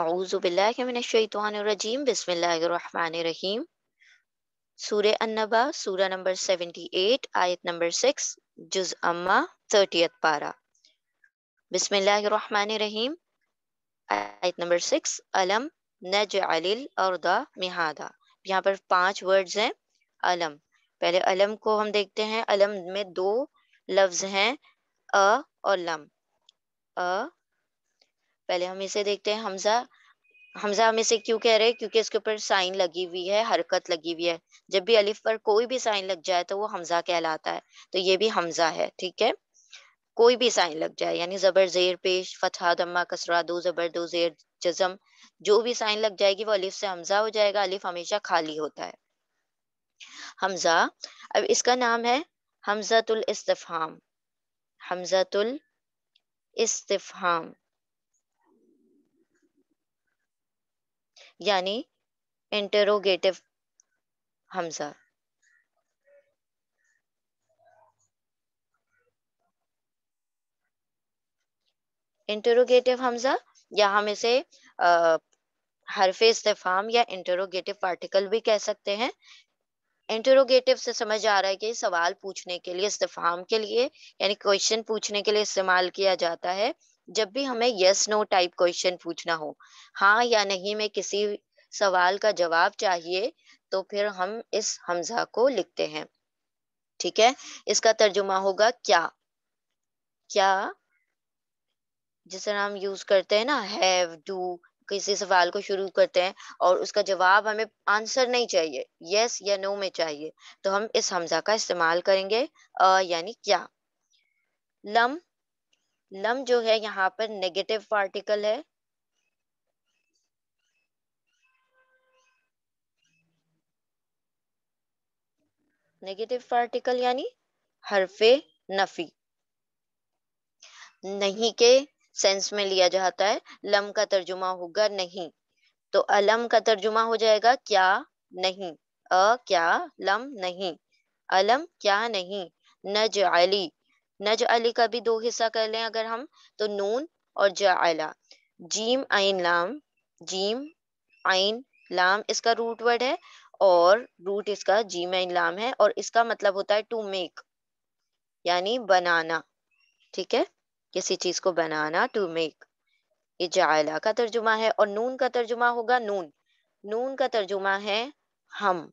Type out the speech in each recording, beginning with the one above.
अज़ुबिल्लाशतवानरजीम बसमीम सूर अन्नबा सूरा नंबर 78 आयत नंबर 6 जुज अम्मा थर्टियत पारा बिसमीम आयत नंबर 6 अलम नज अलिल अरदा मिहादा यहाँ पर पांच वर्ड्स हैं अलम पहले अलम को हम देखते हैं अलम में दो लफ्ज हैं अ और लम अ पहले हम इसे देखते हैं हमजा हमजा हम इसे क्यों कह रहे हैं क्योंकि इसके ऊपर साइन लगी हुई है हरकत लगी हुई है जब भी अलिफ पर कोई भी साइन लग जाए तो वो हमजा कहलाता है तो ये भी हमजा है ठीक है कोई भी साइन लग जाए यानी जबर जेर पेश फतहा दम्मा कसरा दो जबर दो जेर जजम जो भी साइन लग जाएगी वो अलिफ से हमजा हो जाएगा अलिफ हमेशा खाली होता है हमजा अब इसका नाम है हमजतुल इस्तफाम हमजतुल इस्तफाम यानी इंटरोगेटिव हमजा इंटरोगेटिव हमजा या हम इसे अः हरफ इस्तेफाम या इंटरोगेटिव पार्टिकल भी कह सकते हैं इंटरोगेटिव से समझ आ रहा है कि सवाल पूछने के लिए इस्तेफाम के लिए यानी क्वेश्चन पूछने के लिए इस्तेमाल किया जाता है जब भी हमें यस नो टाइप क्वेश्चन पूछना हो हाँ या नहीं में किसी सवाल का जवाब चाहिए तो फिर हम इस हमजा को लिखते हैं ठीक है इसका तर्जुमा होगा क्या क्या जिस तरह हम यूज करते हैं ना हैव डू किसी सवाल को शुरू करते हैं और उसका जवाब हमें आंसर नहीं चाहिए यस या नो में चाहिए तो हम इस हमजा का इस्तेमाल करेंगे अ यानी क्या लम लम जो है यहाँ पर नेगेटिव पार्टिकल है नेगेटिव पार्टिकल यानी हरफे नफी नहीं के सेंस में लिया जाता है लम का तर्जुमा होगा नहीं तो अलम का तर्जुमा हो जाएगा क्या नहीं अ क्या लम नहीं अलम क्या नहीं नजअली नज अली का भी दो हिस्सा कर लें अगर हम तो नून और जला जीम आइन लाम जीम आइन लाम इसका रूट वर्ड है और रूट इसका जीम आइन लाम है और इसका मतलब होता है टू मेक यानी बनाना ठीक है किसी चीज को बनाना टू मेक ये जला का तर्जुमा है और नून का तर्जुमा होगा नून नून का तर्जुमा है हम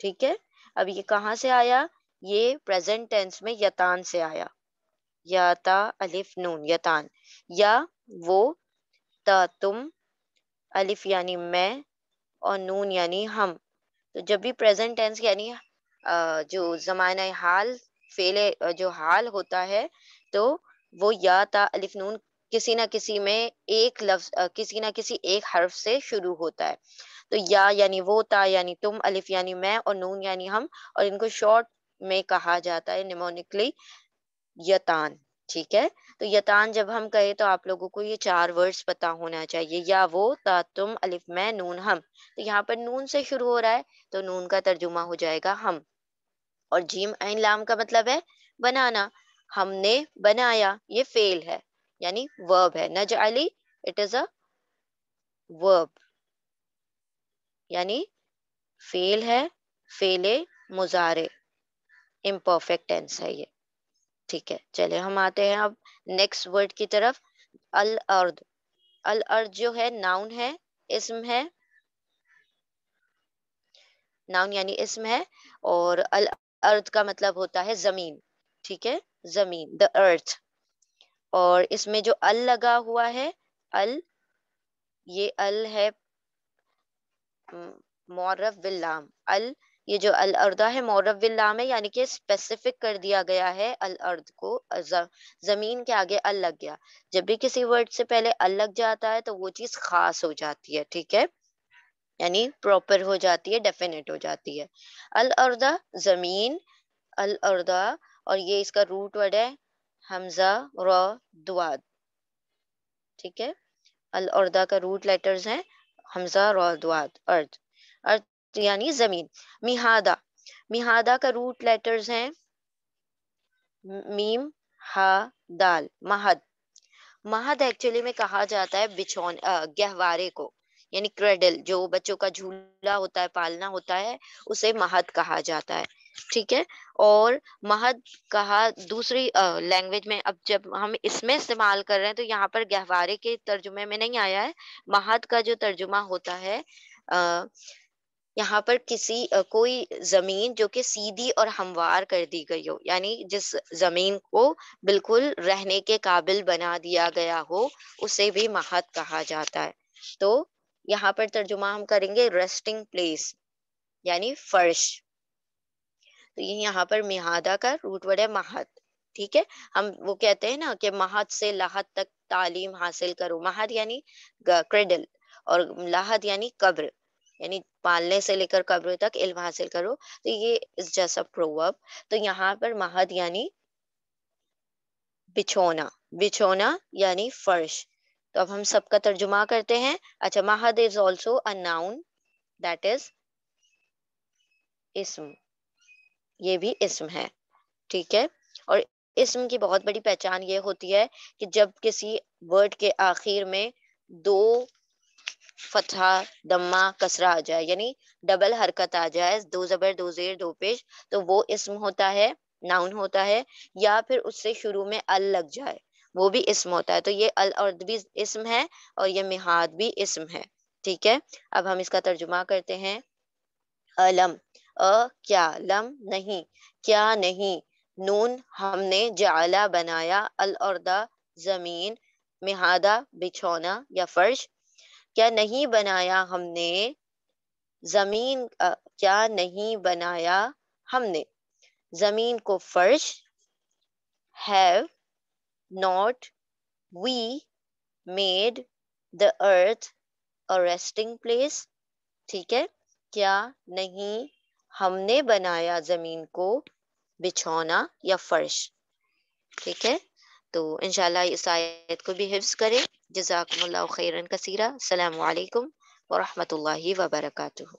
ठीक है अब ये कहाँ से आया ये प्रेजेंट टेंस में यतान से आया याता अलिफ नून यतान या वो ता तुम अलिफ यानी मैं और नून यानी हम तो जब भी प्रेजेंट टेंस यानी जो जमाना हाल फेले जो हाल होता है तो वो या ता अलिफ नून किसी ना किसी में एक लफ्ज किसी ना किसी एक हर्फ से शुरू होता है तो या यानी वो ता यानी तुम अलिफ यानी मैं और नून यानी हम और इनको शॉर्ट મે કહા જાતા હૈ નમોનિકલી યતાન ઠીક હે તો યતાન જબ હમ કહે તો આપ લોગો કો ય ચાર વર્ડ્સ પતા હોના ચાહીએ યા વો તાતुम અલફ મે નૂન હમ તો યહા પર નૂન સે શુરુ હો રહા હે તો નૂન કા તરજુમા હો જાયેગા હમ ઓર જીમ અઈન લામ કા મતલબ હે બનાના હમને બનાયા યે ફેલ હે યાની વર્બ હે નજઅલી ઇટ ઇઝ અ વર્બ યાની ફેલ હે ફેલ મુજાર इम्परफेक्ट टेंस है ये ठीक है चलिए हम आते हैं अब नेक्स्ट वर्ड की तरफ अल अर्द अल अर्द जो है नाउन है इसम है नाउन यानी इसम है और अल अर्द का मतलब होता है जमीन ठीक है जमीन द अर्थ और इसमें जो अल लगा हुआ है अल ये अल है मोरफ विल्लाम अल ये जो अल अर्दा है मौरबिल्लाम में यानी कि स्पेसिफिक कर दिया गया है अल अर्द को जमीन के आगे अल लग गया जब भी किसी वर्ड से पहले अल लग जाता है तो वो चीज खास हो जाती है ठीक है यानी प्रॉपर हो जाती है डेफिनेट हो जाती है अल अर्दा जमीन अल अर्दा और ये इसका रूट वर्ड है हमजा र दुआद ठीक है अल अर्दा का रूट लेटर्स है हमजा र दुआद अर्द अर्द यानी जमीन मिहादा मिहादा का रूट लेटर्स हैं मीम हा दाल महद महद एक्चुअली में कहा जाता है बिछौन गहवारे को यानी क्रेडल जो बच्चों का झूला होता है पालना होता है उसे महद कहा जाता है ठीक है और महद कहा दूसरी लैंग्वेज में अब जब हम इसमें इस्तेमाल कर रहे हैं तो यहाँ पर गहवारे के तर्जुमे में नहीं आया है महद का जो तर्जुमा होता है अः यहाँ पर किसी कोई जमीन जो कि सीधी और हमवार कर दी गई हो यानी जिस जमीन को बिल्कुल रहने के काबिल बना दिया गया हो उसे भी महत कहा जाता है तो यहाँ पर तर्जुमा हम करेंगे रेस्टिंग प्लेस यानी फर्श तो ये यहाँ पर मिहादा का रूट वर्ड है महत ठीक है हम वो कहते हैं ना कि महत से लाहत तक तालीम हासिल करो महत यानी क्रेडल और लाहत यानी कब्र यानी पालने से लेकर कब्र तक इल्म हासिल करो तो ये इस जैसा प्रोवर्ब तो यहाँ पर महद यानी बिछोना बिछोना यानी फर्श तो अब हम सबका तर्जुमा करते हैं अच्छा महद is also a noun that is इसम ये भी इसम है ठीक है और इसम की बहुत बड़ी पहचान ये होती है कि जब किसी वर्ड के आखिर में दो फतहा दम्मा कसरा आ जाए यानी डबल हरकत आ जाए दो जबर दो जेर दो पेश तो वो इसम होता है नाउन होता है या फिर उससे शुरू में अल लग जाए वो भी इसम होता है तो ये अल और भी इसम है और ये मिहाद भी इसम है ठीक है अब हम इसका तर्जुमा करते हैं अलम अ क्या लम नहीं क्या नहीं नून हमने जाला बनाया अल और जमीन मिहादा बिछोना या फर्श क्या नहीं बनाया हमने जमीन क्या नहीं बनाया हमने जमीन को फर्श have not we made the earth a resting place ठीक है क्या नहीं हमने बनाया जमीन को बिछौना या फर्श ठीक है तो इनशाला इस आयत को भी हिफ्स करें जजाकमल्ला खैरन कसीरा अल्लाम वरहमल वबरकू